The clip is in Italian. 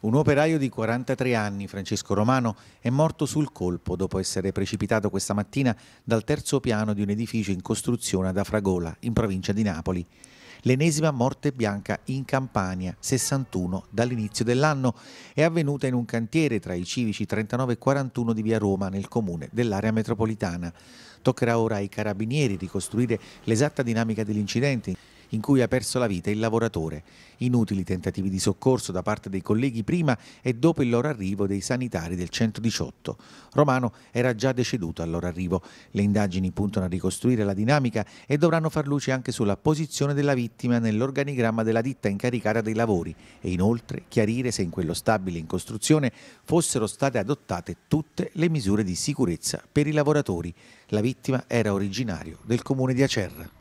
Un operaio di 43 anni, Francesco Romano, è morto sul colpo dopo essere precipitato questa mattina dal terzo piano di un edificio in costruzione ad Afragola, in provincia di Napoli. L'ennesima morte bianca in Campania, 61 dall'inizio dell'anno, è avvenuta in un cantiere tra i civici 39 e 41 di via Roma nel comune dell'area metropolitana. Toccherà ora ai carabinieri ricostruire l'esatta dinamica dell'incidente in cui ha perso la vita il lavoratore. Inutili tentativi di soccorso da parte dei colleghi prima e dopo il loro arrivo dei sanitari del 118. Romano era già deceduto al loro arrivo. Le indagini puntano a ricostruire la dinamica e dovranno far luce anche sulla posizione della vittima nell'organigramma della ditta incaricata dei lavori e inoltre chiarire se in quello stabile in costruzione fossero state adottate tutte le misure di sicurezza per i lavoratori. La vittima era originario del comune di Acerra.